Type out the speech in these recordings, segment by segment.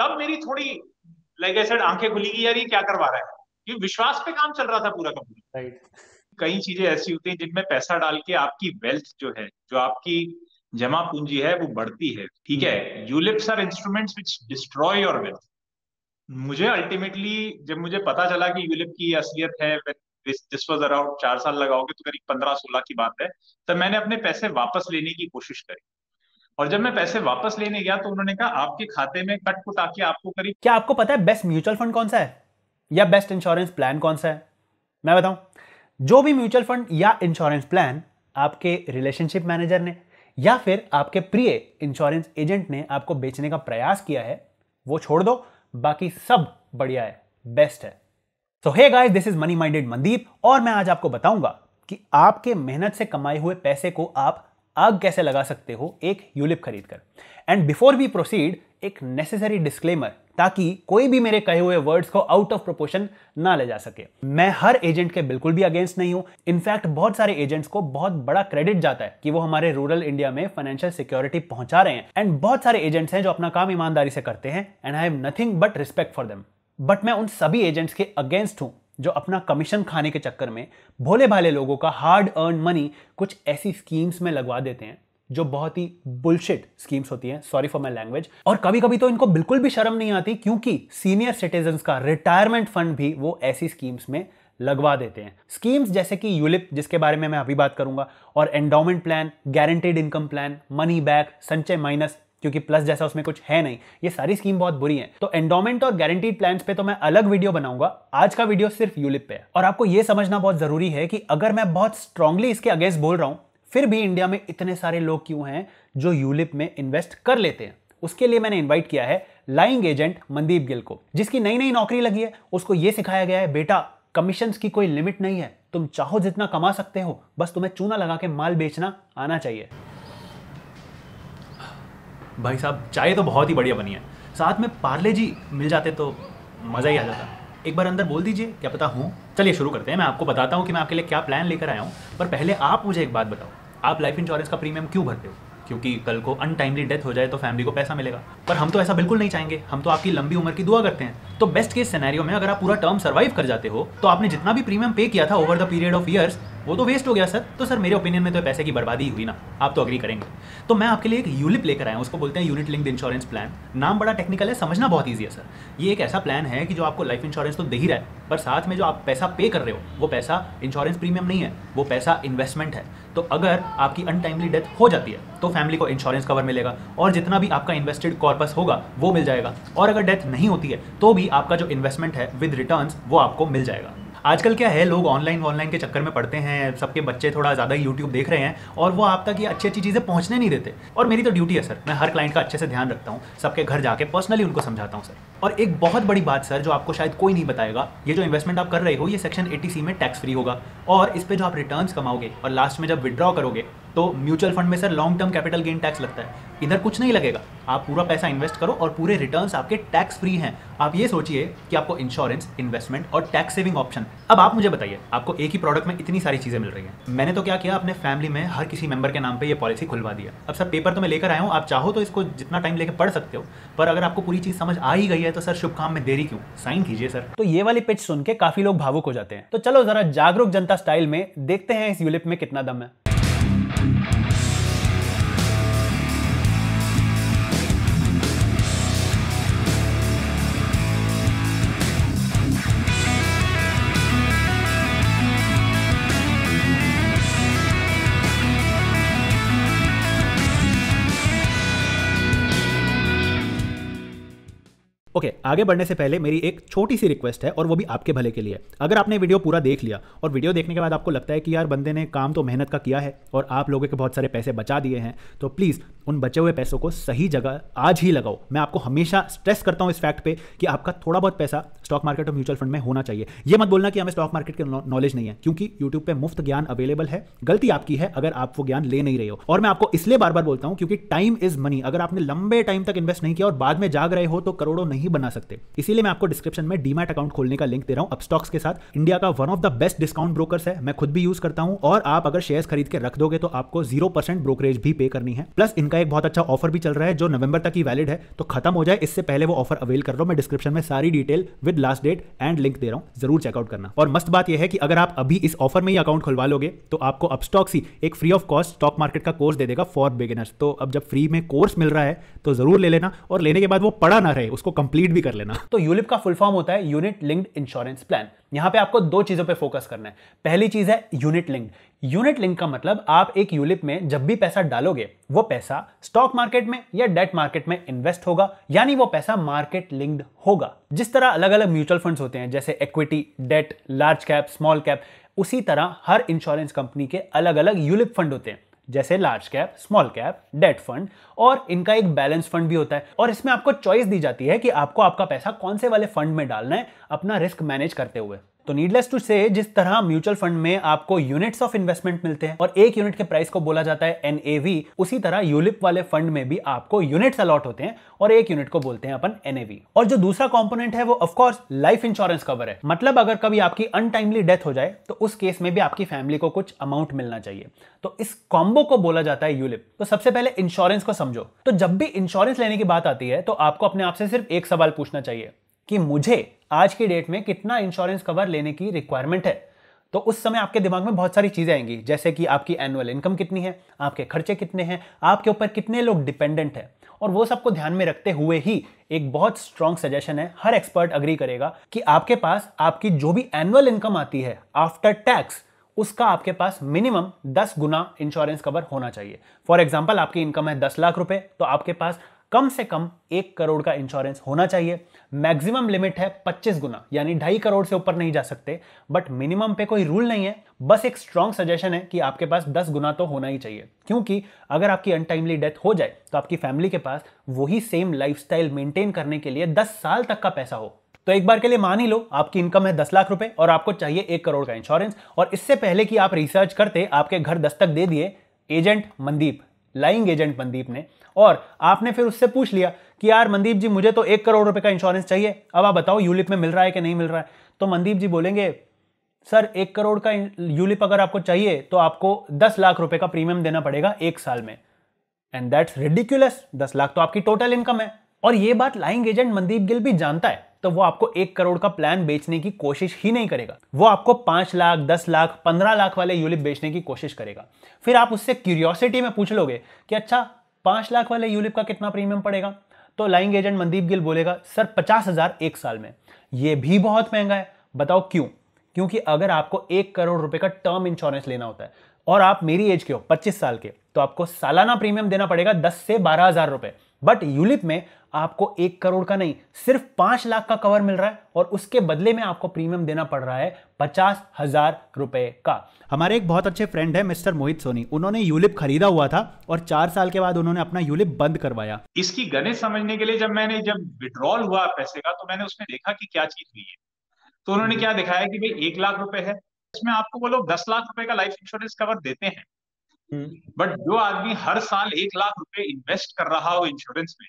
तब मेरी थोड़ी लाइक आई सेड आंखें खुली गई यार ये क्या करवा रहा है क्योंकि विश्वास पे काम चल रहा था पूरा कंपनी राइट कई चीजें ऐसी होती हैं जिनमें पैसा डाल के आपकी वेल्थ जो है जो आपकी जमा पूंजी है वो बढ़ती है ठीक है ULIPs are instruments which destroy your wealth मुझे अल्टीमेटली जब मुझे पता चला कि यूलिप की असलियत है दिस वाज अराउंड चार साल लगाओगे तो करीब पंद्रह सोलह की बात है तब मैंने अपने पैसे वापस लेने की कोशिश करी और जब मैं पैसे वापस लेने गया तो उन्होंने कहा आपके खाते में कट कुटा के आपको करीब क्या आपको पता है बेस्ट म्यूचुअल फंड कौन सा है या बेस्ट इंश्योरेंस प्लान कौन सा है मैं बताऊं जो भी म्यूचुअल फंड या इंश्योरेंस प्लान आपके रिलेशनशिप मैनेजर ने या फिर आपके प्रिय इंश्योरेंस एजेंट ने आपको बेचने का प्रयास किया है वो छोड़ दो बाकी सब बढ़िया है बेस्ट है so hey guys this is money minded Mandeep और मैं आज आपको बताऊंगा कि आपके मेहनत से कमाए हुए पैसे को आप आग कैसे लगा सकते हो एक यूलिप खरीद कर एंड बिफोर वी प्रोसीड एक नेसेसरी डिस्क्लेमर ताकि कोई भी मेरे कहे हुए वर्ड्स को आउट ऑफ प्रोपोर्शन ना ले जा सके मैं हर एजेंट के बिल्कुल भी अगेंस्ट नहीं हूं इनफैक्ट बहुत सारे एजेंट्स को बहुत बड़ा क्रेडिट जाता है कि वो हमारे रूरल इंडिया में फाइनेंशियल सिक्योरिटी पहुंचा रहे हैं एंड बहुत सारे एजेंट्स हैं जो अपना काम ईमानदारी से करते हैं and I have nothing but respect for them बट मैं उन सभी एजेंट्स के अगेंस्ट हूं जो अपना कमीशन खाने के चक्कर में भोले भाले लोगों का हार्ड अर्न मनी कुछ ऐसी स्कीम्स में लगवा देते हैं जो बहुत ही बुलशिट स्कीम्स होती हैं सॉरी फॉर माई लैंग्वेज और कभी कभी तो इनको बिल्कुल भी शर्म नहीं आती क्योंकि सीनियर सिटीजन का रिटायरमेंट फंड भी वो ऐसी स्कीम्स में लगवा देते हैं स्कीम्स जैसे कि यूलिप जिसके बारे में मैं अभी बात करूंगा और endowment plan guaranteed income plan money back Sanchay minus क्योंकि प्लस जैसा उसमें कुछ है नहीं ये सारी स्कीम बहुत बुरी है तो एंडोमेंट और गारंटीड प्लान पे तो मैं अलग वीडियो बनाऊंगा आज का वीडियो सिर्फ यूलिप पे है और आपको ये समझना बहुत जरूरी है कि अगर मैं बहुत स्ट्रांगली इसके अगेंस्ट बोल रहा हूँ फिर भी इंडिया में इतने सारे लोग क्यों हैं जो यूलिप में इन्वेस्ट कर लेते हैं उसके लिए मैंने इन्वाइट किया है लाइंग एजेंट मनदीप गिल को जिसकी नई नई नौकरी लगी है उसको ये सिखाया गया है बेटा कमीशन की कोई लिमिट नहीं है तुम चाहो जितना कमा सकते हो बस तुम्हें चूना लगा के माल बेचना आना चाहिए भाई साहब चाय तो बहुत ही बढ़िया बनी है साथ में पार्ले जी मिल जाते तो मज़ा ही आ जाता एक बार अंदर बोल दीजिए क्या पता हूँ चलिए शुरू करते हैं मैं आपको बताता हूँ कि मैं आपके लिए क्या प्लान लेकर आया हूँ पर पहले आप मुझे एक बात बताओ आप लाइफ इंश्योरेंस का प्रीमियम क्यों भरते हो क्योंकि कल को अनटाइमली डेथ हो जाए तो फैमिली को पैसा मिलेगा पर हम तो ऐसा बिल्कुल नहीं चाहेंगे हम तो आपकी लंबी उम्र की दुआ करते हैं तो बेस्ट केस सिनेरियो में अगर आप पूरा टर्म सर्वाइव कर जाते हो तो आपने जितना भी प्रीमियम पे किया था over the period of years वो तो वेस्ट हो गया सर तो सर मेरे ओपिनियन में तो पैसे की बर्बादी हुई ना आप तो अग्री करेंगे तो मैं आपके लिए एक यूलिप लेकर आया उसको बोलते हैं यूनिट लिंक्ड इंश्योरेंस प्लान नाम बड़ा टेक्निकल है समझना बहुत ईजी है सर ये एक ऐसा प्लान है कि जो आपको लाइफ इंश्योरेंस तो दे ही रहा है पर साथ में जो आप पैसा पे कर रहे हो वो पैसा इंश्योरेंस प्रीमियम नहीं है वो पैसा इन्वेस्टमेंट है तो अगर आपकी अनटाइमली डेथ हो जाती है तो फैमिली को इंश्योरेंस कवर मिलेगा और जितना भी आपका इन्वेस्टेड कॉर्पस होगा वो मिल जाएगा और अगर डेथ नहीं होती है तो भी आपका जो इन्वेस्टमेंट है विद रिटर्न वो आपको मिल जाएगा आजकल क्या है लोग ऑनलाइन ऑनलाइन के चक्कर में पढ़ते हैं सबके बच्चे थोड़ा ज़्यादा यूट्यूब देख रहे हैं और वो आप तक ये अच्छी अच्छी चीज़ें पहुंचने नहीं देते और मेरी तो ड्यूटी है सर मैं हर क्लाइंट का अच्छे से ध्यान रखता हूँ सबके घर जाके पर्सनली उनको समझाता हूँ सर और एक बहुत बड़ी बात सर जो आपको शायद कोई नहीं बताएगा ये जो इन्वेस्टमेंट आप कर रहे हो ये सेक्शन एटी में टैक्स फ्री होगा और इस पर जो आप रिटर्न कमाओगे और लास्ट में जब विद्रॉ करोगे तो म्यूचुअल फंड में sir long term capital gain tax लगता है इधर कुछ नहीं लगेगा आप पूरा पैसा इन्वेस्ट करो और पूरे रिटर्न्स आपके टैक्स फ्री हैं आप ये सोचिए कि आपको इंश्योरेंस इन्वेस्टमेंट और टैक्स सेविंग ऑप्शन अब आप मुझे बताइए आपको एक ही प्रोडक्ट में इतनी सारी चीज़ें मिल रही हैं मैंने तो क्या किया अपने फैमिली में हर किसी मेंबर के नाम पर यह पॉलिसी खुलवा दिया अब सर पेपर तो मैं लेकर आया हूँ आप चाहो तो इसको जितना टाइम लेकर पढ़ सकते हो पर अगर आपको पूरी चीज़ समझ आ ही गई है तो सर शुभ काम में देरी क्यों साइन कीजिए सर तो ये वाली पिच सुन के काफ़ी लोग भावुक हो जाते हैं तो चलो जरा जागरूक जनता स्टाइल में देखते हैं इस यूलिप में कितना दम है ओके आगे बढ़ने से पहले मेरी एक छोटी सी रिक्वेस्ट है और वो भी आपके भले के लिए अगर आपने वीडियो पूरा देख लिया और वीडियो देखने के बाद आपको लगता है कि यार बंदे ने काम तो मेहनत का किया है और आप लोगों के बहुत सारे पैसे बचा दिए हैं तो प्लीज़ उन बचे हुए पैसों को सही जगह आज ही लगाओ मैं आपको हमेशा स्ट्रेस करता हूँ इस फैक्ट पर कि आपका थोड़ा बहुत पैसा स्टॉक मार्केट और म्यूचुअल फंड में होना चाहिए यह मत बोलना कि हमें स्टॉक मार्केट के नॉलेज नहीं है क्योंकि यूट्यूब पर मुफ्त ज्ञान अवेलेबल है गलती आपकी है अगर आप वो ज्ञान ले नहीं रहे हो और मैं आपको इसलिए बार बार बोलता हूँ क्योंकि टाइम इज मनी अगर आपने लंबे टाइम तक इन्वेस्ट नहीं किया और बाद में जाग रहे हो तो करोड़ों नहीं नहीं बना सकते इसीलिए मैं आपको डिस्क्रिप्शन में डीमैट अकाउंट खोलने का लिंक दे रहा हूँ अपस्टॉक्स के साथ इंडिया का one of the best discount broker है मैं खुद भी यूज करता हूं और आप अगर शेयर खरीद के रख दोगे तो आपको जीरो ब्रोकरेज भी पे करनी है प्लस इनका एक बहुत अच्छा ऑफर भी चल रहा है जो नवंबर तक ही वैलिड है तो खत्म हो जाए इससे पहले वो ऑफर अवेल कर रहा हूँ मैं डिस्क्रिप्शन में सारी detail with last date and link दे रहा हूं जरूर चेकआउट करना और मस्त बात यह है कि अगर आप अभी इस ऑफर में ही अकाउंट खुलवा लोगे तो आपको अपस्टॉक्स ही एक free of cost stock market का कोर्स दे देगा फॉर बिगिनर्स तो अब जब फ्री में कोर्स मिल रहा है तो जरूर ले लेना और लेने के बाद वो पड़ा ना रहे उसको कंप्लीट कंप्लीट भी कर लेना तो यूलिप का फुल फॉर्म होता है यूनिट लिंक्ड इंश्योरेंस प्लान यहां पे आपको दो चीजों पे फोकस करना है पहली चीज है यूनिट लिंक्ड यूनिट लिंक का मतलब आप एक यूलिप में जब भी पैसा डालोगे वो पैसा स्टॉक मार्केट में या डेट मार्केट में इन्वेस्ट होगा यानी वो पैसा मार्केट लिंक्ड होगा जिस तरह अलग अलग म्यूचुअल फंड्स होते हैं जैसे equity debt large cap small cap उसी तरह हर इंश्योरेंस कंपनी के अलग अलग यूलिप फंड होते हैं जैसे large cap small cap debt fund और इनका एक बैलेंस फंड भी होता है और इसमें आपको चॉइस दी जाती है कि आपको आपका पैसा कौन से वाले फंड में डालना है अपना रिस्क मैनेज करते हुए तो नीडलेस टू से जिस तरह म्यूचुअल फंड में आपको यूनिट्स ऑफ इन्वेस्टमेंट मिलते हैं और एक यूनिट के प्राइस को बोला जाता है एन उसी तरह यूलिप वाले फंड में भी आपको यूनिट्स अलॉट होते हैं और एक यूनिट को बोलते हैं अपन एन और जो दूसरा कॉम्पोनेंट है वो ऑफकोर्स लाइफ इंश्योरेंस कवर है मतलब अगर कभी आपकी अनटाइमली डेथ हो जाए तो उस केस में भी आपकी फैमिली को कुछ अमाउंट मिलना चाहिए तो इस कॉम्बो को बोला जाता है यूलिप तो सबसे पहले इंश्योरेंस को समझो तो जब भी इंश्योरेंस लेने की बात आती है तो आपको अपने आप से सिर्फ एक सवाल पूछना चाहिए कि मुझे आज की डेट में कितना इंश्योरेंस कवर लेने की रिक्वायरमेंट है तो उस समय आपके दिमाग में बहुत सारी चीज़ें आएंगी जैसे कि आपकी एनुअल इनकम कितनी है आपके खर्चे कितने हैं आपके ऊपर कितने लोग डिपेंडेंट हैं और वो सबको ध्यान में रखते हुए ही एक बहुत स्ट्रॉन्ग सजेशन है हर एक्सपर्ट अग्री करेगा कि आपके पास आपकी जो भी एनुअल इनकम आती है आफ्टर टैक्स उसका आपके पास मिनिमम 10 गुना इंश्योरेंस कवर होना चाहिए फॉर एग्जाम्पल आपकी इनकम है 10 लाख रुपए तो आपके पास कम से कम एक करोड़ का इंश्योरेंस होना चाहिए मैक्सिमम लिमिट है पच्चीस गुना यानी ढाई करोड़ से ऊपर नहीं जा सकते बट मिनिमम पे कोई रूल नहीं है बस एक स्ट्रॉन्ग सजेशन है कि आपके पास दस गुना तो होना ही चाहिए क्योंकि अगर आपकी अनटाइमली डेथ हो जाए तो आपकी फैमिली के पास वही सेम स्टाइल मेंटेन करने के लिए दस साल तक का पैसा हो तो एक बार के लिए मान ही लो आपकी इनकम है दस लाख रुपए और आपको चाहिए एक करोड़ का इंश्योरेंस और इससे पहले कि आप रिसर्च करते आपके घर दस्तक दे दिए agent Mandeep lying agent Mandeep ने और आपने फिर उससे पूछ लिया कि यार मंदीप जी मुझे तो एक करोड़ रुपए का इंश्योरेंस चाहिए अब आप बताओ यूलिप में मिल रहा है कि नहीं मिल रहा है तो मंदीप जी बोलेंगे सर एक करोड़ का यूलिप अगर आपको चाहिए तो आपको दस लाख रुपए का प्रीमियम देना पड़ेगा एक साल में एंड दैट्स रेडिक्यूलस दस लाख तो आपकी टोटल इनकम है और ये बात लाइंग एजेंट मंदीप गिल भी जानता है तो वो आपको एक करोड़ का प्लान बेचने की कोशिश ही नहीं करेगा वो आपको पांच लाख दस लाख पंद्रह लाख वाले यूलिप बेचने की कोशिश करेगा फिर आप उससे क्यूरियोसिटी में पूछ लोगे कि अच्छा पाँच लाख वाले यूलिप का कितना प्रीमियम पड़ेगा तो लाइंग एजेंट मनदीप गिल बोलेगा सर पचास हज़ार एक साल में यह भी बहुत महंगा है बताओ क्यों क्योंकि अगर आपको एक करोड़ रुपए का टर्म इंश्योरेंस लेना होता है और आप मेरी एज के हो पच्चीस साल के तो आपको सालाना प्रीमियम देना पड़ेगा दस से बारह हज़ार रुपए बट यूलिप में आपको एक करोड़ का नहीं सिर्फ पांच लाख का कवर मिल रहा है और उसके बदले में आपको प्रीमियम देना पड़ रहा है पचास हजार रुपए का हमारे एक बहुत अच्छे फ्रेंड है मिस्टर मोहित सोनी उन्होंने यूलिप खरीदा हुआ था और चार साल के बाद उन्होंने अपना यूलिप बंद करवाया इसकी गणित समझने के लिए जब मैंने जब विड्रॉल हुआ पैसे का तो मैंने उसमें देखा कि क्या चीज हुई है तो उन्होंने क्या दिखाया कि भाई एक लाख रुपए है इसमें आपको वो लोग दस लाख रुपए का लाइफ इंश्योरेंस कवर देते हैं हम्म। बट जो आदमी हर साल एक लाख रुपए इन्वेस्ट कर रहा हो इंश्योरेंस में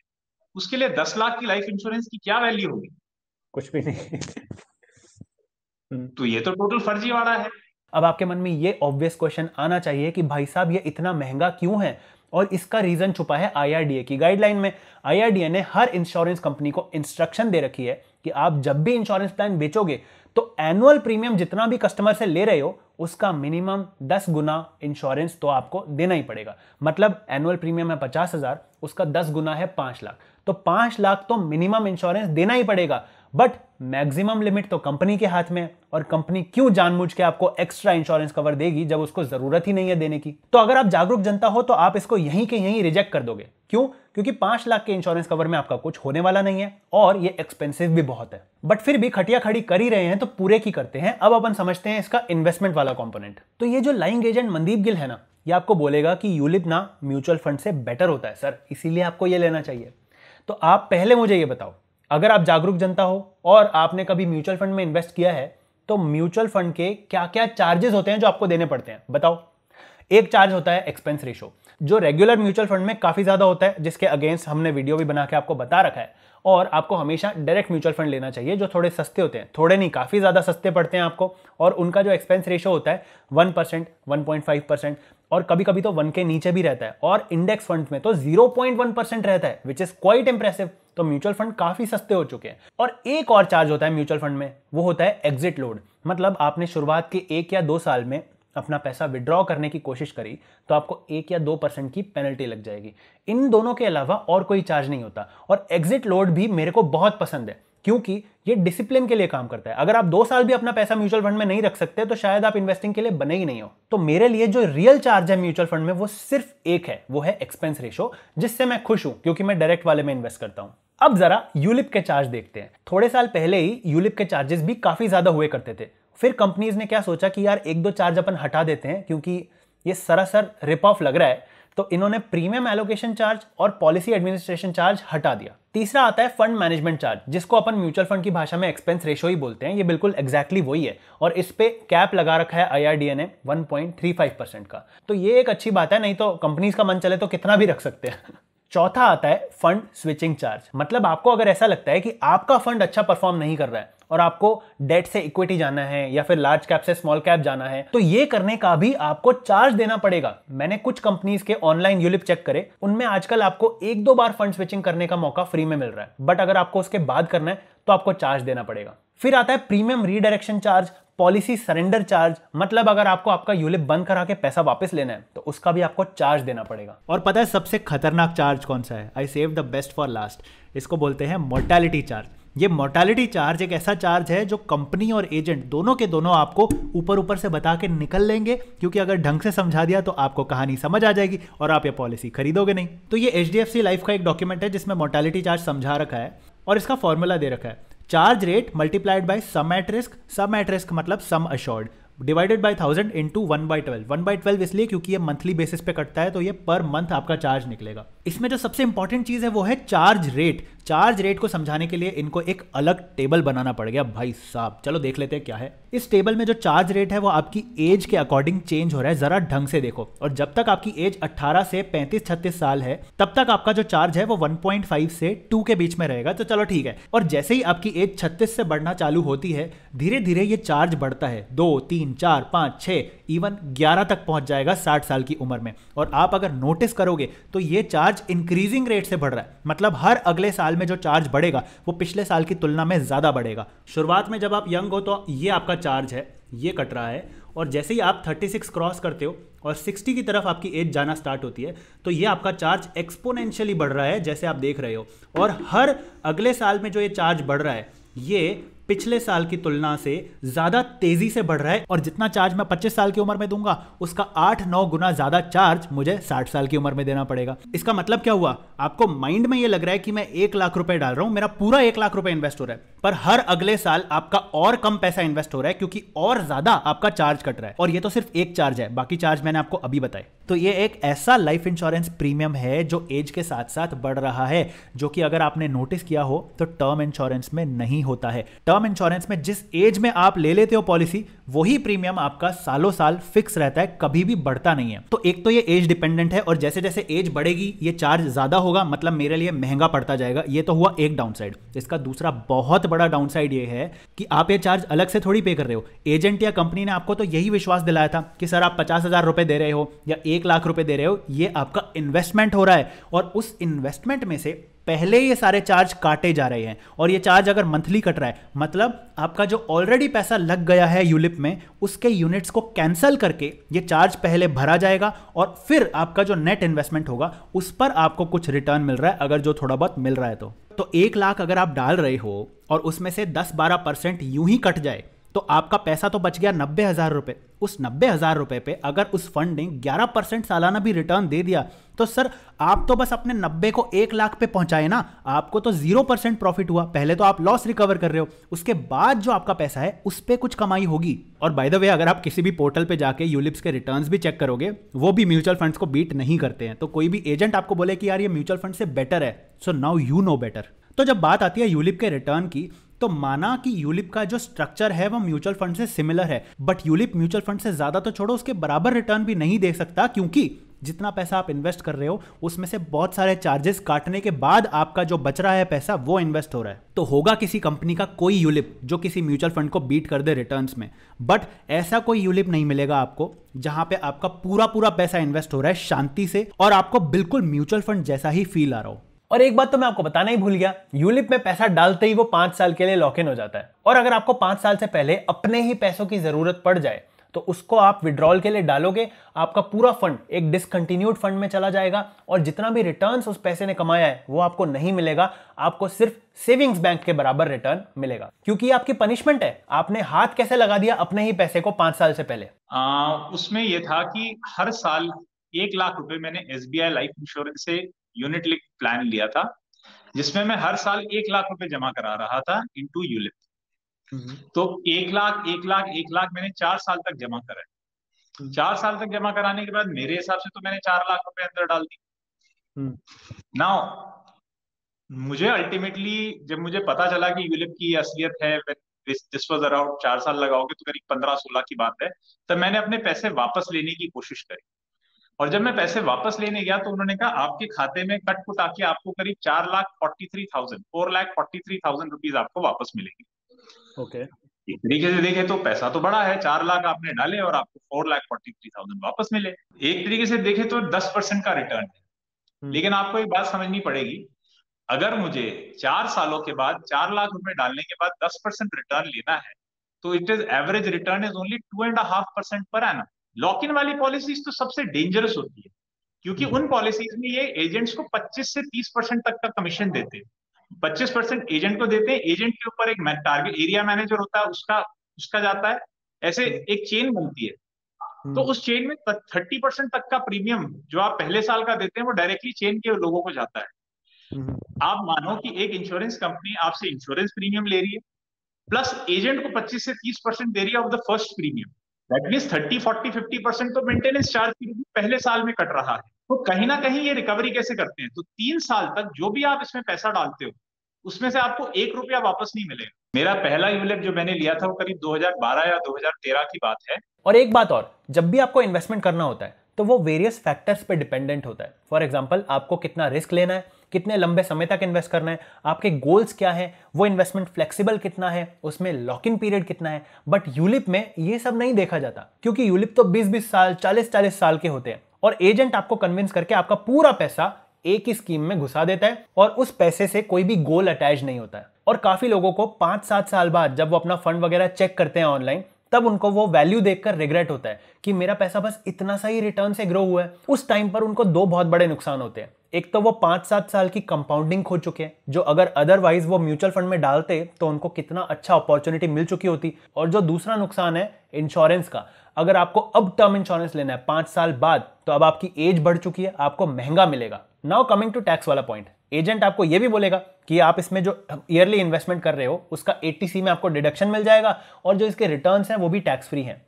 उसके लिए दस लाख की लाइफ इंश्योरेंस की क्या वैल्यू होगी कुछ भी नहीं हम्म। तो ये तो टोटल फर्जीवाड़ा है अब आपके मन में ये ऑब्वियस क्वेश्चन आना चाहिए कि भाई साहब ये इतना महंगा क्यों है और इसका रीजन छुपा है आईआरडीए की गाइडलाइन में आई ने हर इंश्योरेंस कंपनी को इंस्ट्रक्शन दे रखी है कि आप जब भी इंश्योरेंस प्लान बेचोगे तो एनुअल प्रीमियम जितना भी कस्टमर से ले रहे हो उसका मिनिमम दस गुना इंश्योरेंस तो आपको देना ही पड़ेगा मतलब एनुअल प्रीमियम है पचास हजार उसका दस गुना है पांच लाख तो पांच लाख तो मिनिमम इंश्योरेंस देना ही पड़ेगा बट मैक्सिमम लिमिट तो कंपनी के हाथ में है और कंपनी क्यों जानबूझ के आपको एक्स्ट्रा इंश्योरेंस कवर देगी जब उसको जरूरत ही नहीं है देने की तो अगर आप जागरूक जनता हो तो आप इसको यहीं के यहीं रिजेक्ट कर दोगे क्यों क्योंकि पांच लाख के इंश्योरेंस कवर में आपका कुछ होने वाला नहीं है और ये एक्सपेंसिव भी बहुत है बट फिर भी खटिया खड़ी कर ही रहे हैं तो पूरे की करते हैं अब अपन समझते हैं इसका इन्वेस्टमेंट वाला कॉम्पोनेंट तो ये जो लाइंग एजेंट मनदीप गिल है ना ये आपको बोलेगा कि यूलिप ना म्यूचुअल फंड से बेटर होता है सर इसीलिए आपको ये लेना चाहिए तो आप पहले मुझे ये बताओ अगर आप जागरूक जनता हो और आपने कभी म्यूचुअल फंड में इन्वेस्ट किया है तो म्यूचुअल फंड के क्या क्या चार्जेस होते हैं जो आपको देने पड़ते हैं बताओ एक चार्ज होता है एक्सपेंस रेशो जो रेगुलर म्यूचुअल फंड में काफ़ी ज़्यादा होता है जिसके अगेंस्ट हमने वीडियो भी बना के आपको बता रखा है और आपको हमेशा डायरेक्ट म्यूचुअल फंड लेना चाहिए जो थोड़े सस्ते होते हैं थोड़े नहीं काफ़ी ज़्यादा सस्ते पड़ते हैं आपको और उनका जो एक्सपेंस रेशो होता है one percent one point five percent और कभी कभी तो वन के नीचे भी रहता है और इंडेक्स फंड में तो जीरो पॉइंट वन परसेंट रहता है विच इज़ क्वाइट इंप्रेसिव तो म्यूचुअल फंड काफ़ी सस्ते हो चुके हैं और एक और चार्ज होता है म्यूचुअल फंड में वो होता है एग्जिट लोड मतलब आपने शुरुआत के एक या दो साल में अपना पैसा विड्रॉ करने की कोशिश करी तो आपको एक या दो परसेंट की पेनल्टी लग जाएगी इन दोनों के अलावा और कोई चार्ज नहीं होता और एग्जिट लोड भी मेरे को बहुत पसंद है क्योंकि ये डिसिप्लिन के लिए काम करता है अगर आप दो साल भी अपना पैसा म्यूचुअल फंड में नहीं रख सकते तो शायद आप इन्वेस्टिंग के लिए बने ही नहीं हो तो मेरे लिए जो रियल चार्ज है म्यूचुअल फंड में वो सिर्फ एक है वो है एक्सपेंस रेशो जिससे मैं खुश हूं क्योंकि मैं डायरेक्ट वाले में इन्वेस्ट करता हूं अब जरा यूलिप के चार्ज देखते हैं थोड़े साल पहले ही यूलिप के चार्जेस भी काफी ज्यादा हुए करते थे फिर कंपनीज ने क्या सोचा कि यार एक दो चार्ज अपन हटा देते हैं क्योंकि ये सरासर रिप ऑफ लग रहा है तो इन्होंने प्रीमियम एलोकेशन चार्ज और पॉलिसी एडमिनिस्ट्रेशन चार्ज हटा दिया तीसरा आता है फंड मैनेजमेंट चार्ज जिसको अपन म्यूचुअल फंड की भाषा में एक्सपेंस रेशो ही बोलते हैं ये बिल्कुल एक्जैक्टली exactly वही है और इस पे कैप लगा रखा है आई ने 1.35 परसेंट का तो ये एक अच्छी बात है नहीं तो कंपनीज का मन चले तो कितना भी रख सकते हैं चौथा आता है फंड स्विचिंग चार्ज मतलब आपको अगर ऐसा लगता है कि आपका फंड अच्छा परफॉर्म नहीं कर रहा है और आपको डेट से इक्विटी जाना है या फिर लार्ज कैप से स्मॉल कैप जाना है तो ये करने का भी आपको चार्ज देना पड़ेगा मैंने कुछ कंपनीज के ऑनलाइन यूलिप चेक करे उनमें आजकल आपको एक दो बार फंड स्विचिंग करने का मौका फ्री में मिल रहा है बट अगर आपको उसके बाद करना है तो आपको चार्ज देना पड़ेगा फिर आता है premium redirection charge policy surrender charge मतलब अगर आपको आपका यूलिप बंद करा के पैसा वापस लेना है तो उसका भी आपको चार्ज देना पड़ेगा और पता है सबसे खतरनाक चार्ज कौन सा है I save the best for last इसको बोलते हैं मोर्टैलिटी चार्ज ये मोर्टैलिटी चार्ज एक ऐसा चार्ज है जो कंपनी और एजेंट दोनों के दोनों आपको ऊपर ऊपर से बता के निकल लेंगे क्योंकि अगर ढंग से समझा दिया तो आपको कहानी समझ आ जाएगी और आप ये पॉलिसी खरीदोगे नहीं तो ये एच लाइफ का एक डॉक्यूमेंट है जिसमें मोर्टैलिटी चार्ज समझा रखा है और इसका फॉर्मूला दे रखा है charge rate multiplied by sum at risk sum at risk मतलब sum assured divided by thousand into one by twelve one by twelve इसलिए क्योंकि ये मंथली बेसिस पे कटता है तो ये पर मंथ आपका चार्ज निकलेगा इसमें जो सबसे इंपॉर्टेंट चीज है वो है चार्ज रेट चार्ज रेट को समझाने के लिए इनको एक अलग टेबल बनाना पड़ गया भाई साहब चलो देख लेते हैं क्या है इस टेबल में जो चार्ज रेट है वो आपकी एज के अकॉर्डिंग चेंज हो रहा है जरा ढंग से देखो और जब तक आपकी एज 18 से 35 36 साल है तब तक आपका जो चार्ज है वो 1.5 से 2 के बीच में रहेगा तो चलो ठीक है और जैसे ही आपकी एज 36 से बढ़ना चालू होती है धीरे धीरे ये चार्ज बढ़ता है दो तीन चार पांच छह इवन ग्यारह तक पहुंच जाएगा साठ साल की उम्र में और आप अगर नोटिस करोगे तो ये चार्ज इंक्रीजिंग रेट से बढ़ रहा है मतलब हर अगले साल साल में जो चार्ज बढ़ेगा वो पिछले साल की तुलना में ज़्यादा बढ़ेगा शुरुआत में जब आप यंग हो तो ये आपका चार्ज है ये कट रहा है और जैसे ही आप 36 क्रॉस करते हो और 60 की तरफ आपकी एज जाना स्टार्ट होती है तो ये आपका चार्ज एक्सपोनेंशियली बढ़ रहा है जैसे आप देख रहे हो और हर अगले साल में जो ये चार्ज बढ़ रहा है ये पिछले साल की तुलना से ज्यादा तेजी से बढ़ रहा है और जितना चार्ज मैं पच्चीस साल की उम्र में दूंगा उसका आठ नौ गुना ज्यादा चार्ज मुझे साठ साल की उम्र में देना पड़ेगा इसका मतलब क्या हुआ आपको माइंड में यह लग रहा है कि मैं एक लाख रुपए डाल रहा हूं मेरा पूरा एक लाख रुपए इन्वेस्ट हो रहा है पर हर अगले साल आपका और कम पैसा इन्वेस्ट हो रहा है क्योंकि और ज्यादा आपका चार्ज कट रहा है और यह तो सिर्फ एक चार्ज है बाकी चार्ज मैंने आपको अभी बताया तो ये एक ऐसा लाइफ इंश्योरेंस प्रीमियम है जो एज के साथ साथ बढ़ रहा है जो कि अगर आपने नोटिस किया हो तो टर्म इंश्योरेंस में नहीं होता है टर्म इंश्योरेंस में जिस एज में आप ले लेते हो पॉलिसी वही प्रीमियम आपका सालों साल फिक्स रहता है कभी भी बढ़ता नहीं है तो एक तो ये एज डिपेंडेंट है और जैसे जैसे एज बढ़ेगी ये चार्ज ज्यादा होगा मतलब मेरे लिए महंगा पड़ता जाएगा ये तो हुआ एक डाउनसाइड इसका दूसरा बहुत बड़ा डाउनसाइड ये है कि आप ये चार्ज अलग से थोड़ी पे कर रहे हो एजेंट या कंपनी ने आपको तो यही विश्वास दिलाया था कि सर आप पचास हजार रुपए दे रहे हो या एक एक लाख रुपए दे रहे हो ये आपका इन्वेस्टमेंट हो रहा है और उस इन्वेस्टमेंट में से पहले ये सारे चार्ज काटे जा रहे हैं और ये चार्ज अगर मंथली कट रहा है मतलब आपका जो ऑलरेडी पैसा लग गया है यूलिप में उसके यूनिट्स को कैंसिल करके ये चार्ज पहले भरा जाएगा और फिर आपका जो नेट इन्वेस्टमेंट होगा उस पर आपको कुछ रिटर्न मिल रहा है अगर जो थोड़ा बहुत मिल रहा है तो तो एक लाख अगर आप डाल रहे हो और उसमें से दस बारह परसेंट यूं ही कट जाए तो आपका पैसा तो बच गया नब्बे हज़ार रुपए उस नब्बे हज़ार रुपए पे अगर उस फंड ने ग्यारह परसेंट सालाना भी रिटर्न दे दिया तो सर आप तो बस अपने नब्बे को एक लाख पे पहुंचाए ना आपको तो जीरो परसेंट प्रॉफिट हुआ पहले तो आप लॉस रिकवर कर रहे हो उसके बाद जो आपका पैसा है उस पर कुछ कमाई होगी और बाय द वे अगर आप किसी भी पोर्टल पे जाके यूलिप्स के रिटर्न्स भी चेक करोगे वो भी म्यूचुअल फंड्स को बीट नहीं करते हैं तो कोई भी एजेंट आपको बोले कि यार ये म्यूचुअल फंड से बेटर है so now you know better तो जब बात आती है यूलिप के रिटर्न की तो माना कि यूलिप का जो स्ट्रक्चर है वो म्यूचुअल फंड से सिमिलर है बट यूलिप म्यूचुअल फंड से ज्यादा तो छोड़ो उसके बराबर रिटर्न भी नहीं दे सकता क्योंकि जितना पैसा आप इन्वेस्ट कर रहे हो उसमें से बहुत सारे चार्जेस काटने के बाद आपका जो बच रहा है पैसा वो इन्वेस्ट हो रहा है तो होगा किसी कंपनी का कोई यूलिप जो किसी म्यूचुअल फंड को बीट कर दे रिटर्न में बट ऐसा कोई यूलिप नहीं मिलेगा आपको जहां पे आपका पूरा पूरा पैसा इन्वेस्ट हो रहा है शांति से और आपको बिल्कुल म्यूचुअल फंड जैसा ही फील आ रहा हो और एक बात तो मैं आपको बताना ही भूल गया यूलिप में पैसा डालते ही वो पांच साल के लिए लॉक इन हो जाता है और अगर आपको पांच साल से पहले अपने ही पैसों की जरूरत पड़ जाए तो उसको आप विड्रॉल के लिए डालोगे आपका पूरा फंड एक डिसकंटिन्यूड फंड में चला जाएगा और जितना भी रिटर्न उस पैसे ने कमाया है वो आपको नहीं मिलेगा आपको सिर्फ सेविंग्स बैंक के बराबर रिटर्न मिलेगा क्योंकि आपकी पनिशमेंट है आपने हाथ कैसे लगा दिया अपने ही पैसे को पांच साल से पहले आ, उसमें यह था कि हर साल एक लाख रुपए मैंने एस लाइफ इंश्योरेंस से यूनिट लिंक प्लान लिया था जिसमें मैं हर साल एक लाख रुपए जमा करा रहा था इनटू यूलिप हम्म। तो एक लाख एक लाख एक लाख मैंने चार साल तक जमा करा हम्म। चार साल तक जमा कराने के बाद मेरे हिसाब से तो मैंने चार लाख रुपए अंदर डाल दी नाउ हम्म। मुझे अल्टीमेटली जब मुझे पता चला कि यूलिप की असलियत है दिस वाज अराउंड चार साल लगाओगे तो करीब पंद्रह सोलह की बात है तब मैंने अपने पैसे वापस लेने की कोशिश करी और जब मैं पैसे वापस लेने गया तो उन्होंने कहा आपके खाते में कट कुट आके आपको करीब चार lakh forty three thousand four lakh forty three thousand rupees आपको वापस मिलेंगे ओके okay. एक तरीके से देखे तो पैसा तो बड़ा है चार लाख आपने डाले और आपको four lakh forty three thousand वापस मिले एक तरीके से देखे तो दस परसेंट का रिटर्न है हम्म। लेकिन आपको एक बात समझनी पड़ेगी अगर मुझे चार सालों के बाद चार लाख रुपए डालने के बाद दस परसेंट रिटर्न लेना है तो it is average return is only two and half percent पर एनम लॉक इन वाली पॉलिसीज तो सबसे डेंजरस होती है क्योंकि हम्म। उन पॉलिसीज में ये एजेंट्स को 25 से 30 परसेंट तक का कमीशन देते हैं 25 परसेंट एजेंट को देते हैं एजेंट के ऊपर एक टारगेट एरिया मैनेजर होता है उसका उसका जाता है ऐसे हम्म। एक चेन बनती है हम्म। तो उस चेन में थर्टी परसेंट तक का प्रीमियम जो आप पहले साल का देते हैं वो डायरेक्टली चेन के लोगों को जाता है आप मानो कि एक इंश्योरेंस कंपनी आपसे इंश्योरेंस प्रीमियम ले रही है प्लस एजेंट को 25 से 30 परसेंट दे रही है of the first premium that mean thirty forty fifty percent तो मेंटेनेंस चार्ज की पहले साल में कट रहा है तो कहीं ना कहीं ये रिकवरी कैसे करते हैं तो तीन साल तक जो भी आप इसमें पैसा डालते हो उसमें से आपको एक रुपया वापस नहीं मिलेगा मेरा पहला यूलेट जो मैंने लिया था वो करीब 2012 या 2013 की बात है और एक बात और जब भी आपको इन्वेस्टमेंट करना होता है तो वो वेरियस फैक्टर्स पे डिपेंडेंट होता है फॉर एग्जाम्पल आपको कितना रिस्क लेना है कितने लंबे समय तक इन्वेस्ट करना है आपके गोल्स क्या है वो इन्वेस्टमेंट फ्लेक्सिबल कितना है उसमें लॉक इन पीरियड कितना है बट यूलिप में ये सब नहीं देखा जाता क्योंकि यूलिप तो बीस बीस साल चालीस चालीस साल के होते हैं और एजेंट आपको कन्विंस करके आपका पूरा पैसा एक ही स्कीम में घुसा देता है और उस पैसे से कोई भी गोल अटैच नहीं होता है और काफी लोगों को पांच सात साल बाद जब वो अपना फंड वगैरह चेक करते हैं ऑनलाइन तब उनको वो वैल्यू देखकर रिग्रेट होता है कि मेरा पैसा बस इतना सा ही रिटर्न से ग्रो हुआ है उस टाइम पर उनको दो बहुत बड़े नुकसान होते हैं एक तो वो पाँच सात साल की कंपाउंडिंग खो चुके हैं जो अगर अदरवाइज वो म्यूचुअल फंड में डालते तो उनको कितना अच्छा अपॉर्चुनिटी मिल चुकी होती और जो दूसरा नुकसान है इंश्योरेंस का अगर आपको अब टर्म इंश्योरेंस लेना है पांच साल बाद तो अब आपकी एज बढ़ चुकी है आपको महंगा मिलेगा नाउ कमिंग टू टैक्स वाला पॉइंट एजेंट आपको यह भी बोलेगा कि आप इसमें जो ईयरली इन्वेस्टमेंट कर रहे हो उसका ए में आपको डिडक्शन मिल जाएगा और जो इसके रिटर्न हैं वो भी टैक्स फ्री हैं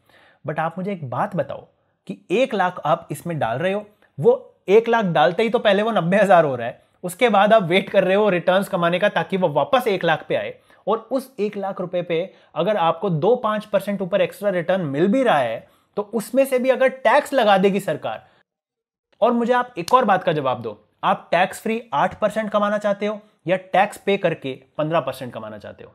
बट आप मुझे एक बात बताओ कि एक लाख आप इसमें डाल रहे हो वो एक लाख डालते ही तो पहले वो नब्बे हज़ार हो रहा है उसके बाद आप वेट कर रहे हो रिटर्न्स कमाने का ताकि वो वापस एक लाख पे आए और उस एक लाख रुपए पे अगर आपको दो पांच परसेंट ऊपर एक्स्ट्रा रिटर्न मिल भी रहा है तो उसमें से भी अगर टैक्स लगा देगी सरकार और मुझे आप एक और बात का जवाब दो आप टैक्स फ्री आठ परसेंट कमाना चाहते हो या टैक्स पे करके पंद्रह परसेंट कमाना चाहते हो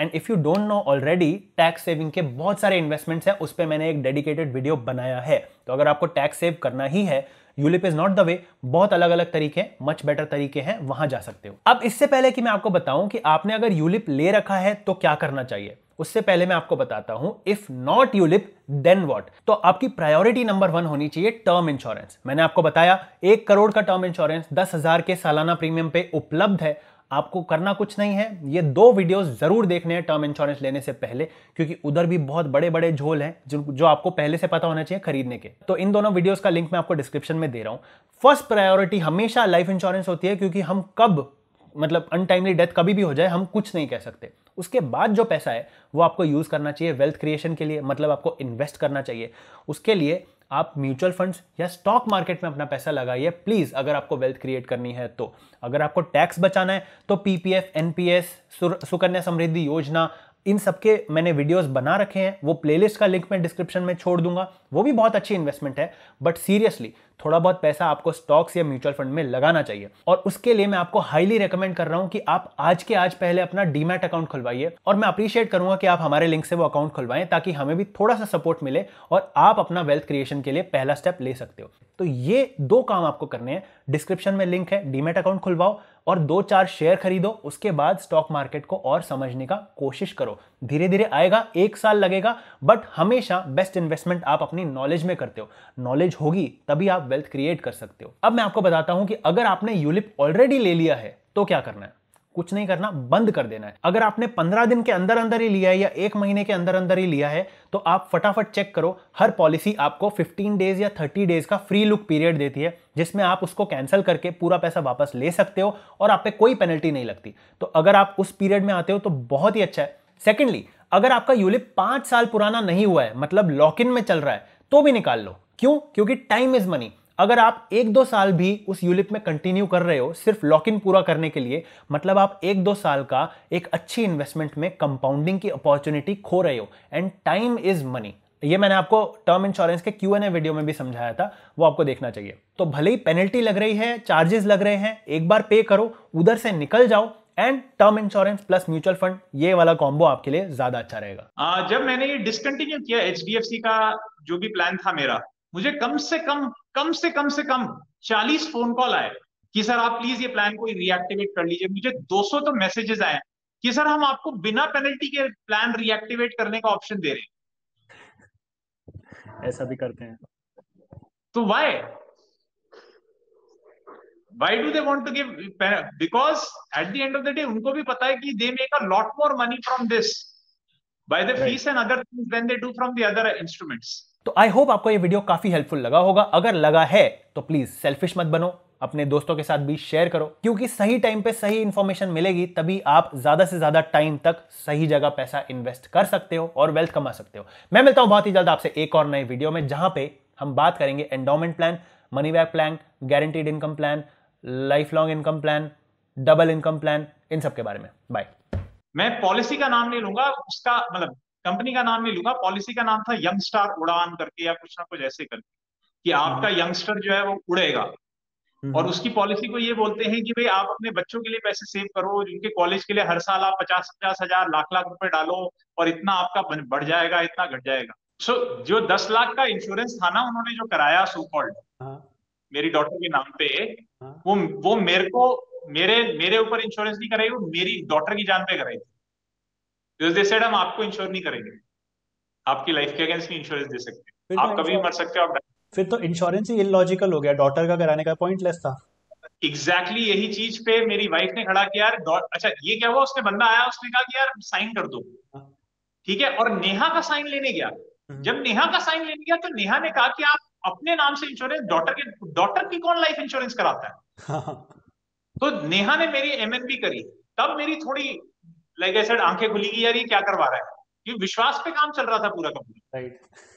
and if you don't know already tax saving के बहुत सारे इन्वेस्टमेंट्स हैं उस पर मैंने एक डेडिकेटेड वीडियो बनाया है तो अगर आपको टैक्स सेव करना ही है ULIP is not the way बहुत अलग अलग तरीके हैं मच बेटर तरीके हैं वहां जा सकते हो अब इससे पहले कि मैं आपको बताऊं कि आपने अगर यूलिप ले रखा है तो क्या करना चाहिए उससे पहले मैं आपको बताता हूं if not ULIP then what तो आपकी प्रायोरिटी नंबर वन होनी चाहिए टर्म इंश्योरेंस मैंने आपको बताया एक करोड़ का टर्म इंश्योरेंस दस हजार के सालाना प्रीमियम पे उपलब्ध है आपको करना कुछ नहीं है ये दो वीडियोस ज़रूर देखने हैं टर्म इंश्योरेंस लेने से पहले क्योंकि उधर भी बहुत बड़े बड़े झोल हैं जो जो आपको पहले से पता होना चाहिए खरीदने के तो इन दोनों वीडियोस का लिंक मैं आपको डिस्क्रिप्शन में दे रहा हूँ फर्स्ट प्रायोरिटी हमेशा लाइफ इंश्योरेंस होती है क्योंकि हम कब मतलब अनटाइमली डेथ कभी भी हो जाए हम कुछ नहीं कह सकते उसके बाद जो पैसा है वो आपको यूज़ करना चाहिए वेल्थ क्रिएशन के लिए मतलब आपको इन्वेस्ट करना चाहिए उसके लिए आप म्यूचुअल फंड्स या स्टॉक मार्केट में अपना पैसा लगाइए प्लीज़ अगर आपको वेल्थ क्रिएट करनी है तो अगर आपको टैक्स बचाना है तो पीपीएफ एनपीएस सुकन्या समृद्धि योजना इन सबके मैंने वीडियोस बना रखे हैं वो प्लेलिस्ट का लिंक मैं डिस्क्रिप्शन में छोड़ दूंगा वो भी बहुत अच्छी इन्वेस्टमेंट है बट सीरियसली थोड़ा बहुत पैसा आपको स्टॉक्स या म्यूचुअल फंड में लगाना चाहिए और उसके लिए मैं आपको हाईली रिकमेंड कर रहा हूँ कि आप आज के आज पहले अपना डीमेट अकाउंट खुलवाइए और मैं अप्रिशिएट करूंगा कि आप हमारे लिंक से वो अकाउंट खुलवाएं ताकि हमें भी थोड़ा सा सपोर्ट मिले और आप अपना वेल्थ क्रिएशन के लिए पहला स्टेप ले सकते हो तो ये दो काम आपको करने हैं डिस्क्रिप्शन में लिंक है डीमेट अकाउंट खुलवाओ और दो चार शेयर खरीदो उसके बाद स्टॉक मार्केट को और समझने का कोशिश करो धीरे धीरे आएगा एक साल लगेगा बट हमेशा बेस्ट इन्वेस्टमेंट आप अपनी नॉलेज में करते हो नॉलेज होगी तभी आप वेल्थ क्रिएट कर सकते हो अब मैं आपको बताता हूं कि अगर आपने यूलिप ऑलरेडी ले लिया है तो क्या करना है कुछ नहीं करना बंद कर देना है अगर आपने पंद्रह दिन के अंदर अंदर ही लिया है या एक महीने के अंदर अंदर ही लिया है तो आप फटाफट चेक करो हर पॉलिसी आपको फिफ्टीन डेज या थर्टी डेज का फ्री लुक पीरियड देती है जिसमें आप उसको कैंसिल करके पूरा पैसा वापस ले सकते हो और आप पे कोई पेनल्टी नहीं लगती तो अगर आप उस पीरियड में आते हो तो बहुत ही अच्छा है सेकेंडली अगर आपका यूलिप पांच साल पुराना नहीं हुआ है मतलब लॉक इन में चल रहा है तो भी निकाल लो क्यों क्योंकि टाइम इज मनी अगर आप एक दो साल भी उस यूलिप में कंटिन्यू कर रहे हो सिर्फ लॉक इन पूरा करने के लिए मतलब आप एक दो साल का एक अच्छी इन्वेस्टमेंट में कंपाउंडिंग की अपॉर्चुनिटी खो रहे हो एंड टाइम इज मनी ये मैंने आपको टर्म इंश्योरेंस के क्यू एन ए वीडियो में भी समझाया था वो आपको देखना चाहिए तो भले ही पेनल्टी लग रही है चार्जेस लग रहे हैं एक बार पे करो उधर से निकल जाओ and term insurance plus mutual fund ये वाला कॉम्बो आपके लिए ज्यादा अच्छा रहेगा जब मैंने ये डिसकंटिन्यू किया एच का जो भी प्लान था मेरा मुझे कम से कम कम से कम से कम चालीस फोन कॉल आए कि सर आप प्लीज ये प्लान को रिएक्टिवेट कर लीजिए मुझे 200 तो मैसेजेस आए कि सर हम आपको बिना पेनल्टी के प्लान रिएक्टिवेट करने का ऑप्शन दे रहे हैं ऐसा भी करते हैं तो why why do they want to give because at the end of the day उनको भी पता है कि they make a lot more money from this by the right. fees and other things than they do from the other instruments तो I hope आपको ये video काफी helpful लगा होगा अगर लगा है तो प्लीज सेल्फिश मत बनो अपने दोस्तों के साथ भी शेयर करो क्योंकि सही टाइम पे सही इंफॉर्मेशन मिलेगी तभी आप ज्यादा से ज्यादा टाइम तक सही जगह पैसा इन्वेस्ट कर सकते हो और वेल्थ कमा सकते हो मैं मिलता हूं बहुत ही जल्द आपसे एक और नए वीडियो में जहां पे हम बात करेंगे endowment plan money back plan guaranteed income plan life long income plan double income plan इन सब के बारे में बाय मैं पॉलिसी का नाम नहीं लूंगा उसका मतलब कंपनी का नाम नहीं लूंगा पॉलिसी का नाम था यंगस्टार उड़ान करके या कुछ ना कुछ ऐसे करके कि आपका यंगस्टर हम्म। जो है वो उड़ेगा हम्म। और उसकी पॉलिसी को ये बोलते हैं कि भाई आप अपने बच्चों के लिए पैसे सेव करो जिनके कॉलेज के लिए हर साल आप पचास पचास हजार लाख लाख रुपए डालो और इतना आपका बढ़ जाएगा इतना घट जाएगा सो so, जो दस लाख का इंश्योरेंस था ना उन्होंने जो कराया सो कॉल्ड हाँ। मेरी डॉटर के नाम पे हाँ। वो वो मेरे को मेरे मेरे ऊपर इंश्योरेंस नहीं कराई वो मेरी डॉटर की जान पे कराई थी सेड हम आपको इंश्योर नहीं करेंगे आपकी लाइफ के अगेंस्ट भी इंश्योरेंस दे सकते हैं तो आप कभी मर सकते हो आप फिर तो इंश्योरेंस ही इलॉजिकल हो गया डॉटर का कराने का पॉइंट लेस था एग्जैक्टली exactly यही चीज पे मेरी वाइफ ने खड़ा किया यार अच्छा ये क्या हुआ उसने बंदा आया उसने कहा कि यार साइन कर दो हाँ। ठीक है और नेहा का साइन लेने गया हम्म। जब नेहा का साइन लेने गया तो नेहा ने कहा कि आप अपने नाम से इंश्योरेंस डॉटर के डॉटर की कौन लाइफ इंश्योरेंस कराता है हाँ। तो नेहा ने मेरी एम करी तब मेरी थोड़ी लाइक आंखें खुली गई यार ये क्या करवा रहा है ये विश्वास पे काम चल रहा था पूरा कंपनी राइट राइट